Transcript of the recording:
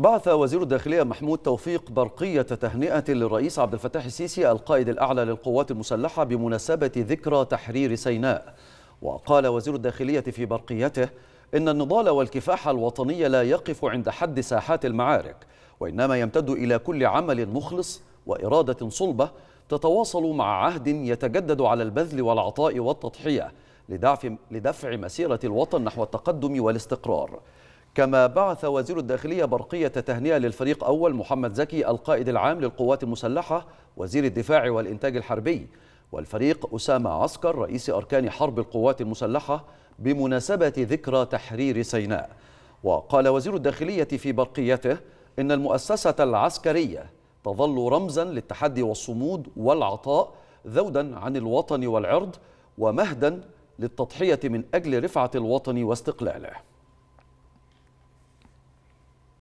بعث وزير الداخلية محمود توفيق برقية تهنئة للرئيس عبد الفتاح السيسي القائد الأعلى للقوات المسلحة بمناسبة ذكرى تحرير سيناء وقال وزير الداخلية في برقيته إن النضال والكفاح الوطني لا يقف عند حد ساحات المعارك وإنما يمتد إلى كل عمل مخلص وإرادة صلبة تتواصل مع عهد يتجدد على البذل والعطاء والتضحية لدفع مسيرة الوطن نحو التقدم والاستقرار كما بعث وزير الداخلية برقية تهنئة للفريق أول محمد زكي القائد العام للقوات المسلحة وزير الدفاع والإنتاج الحربي والفريق أسامة عسكر رئيس أركان حرب القوات المسلحة بمناسبة ذكرى تحرير سيناء وقال وزير الداخلية في برقيته إن المؤسسة العسكرية تظل رمزا للتحدي والصمود والعطاء ذودا عن الوطن والعرض ومهدا للتضحية من أجل رفعة الوطن واستقلاله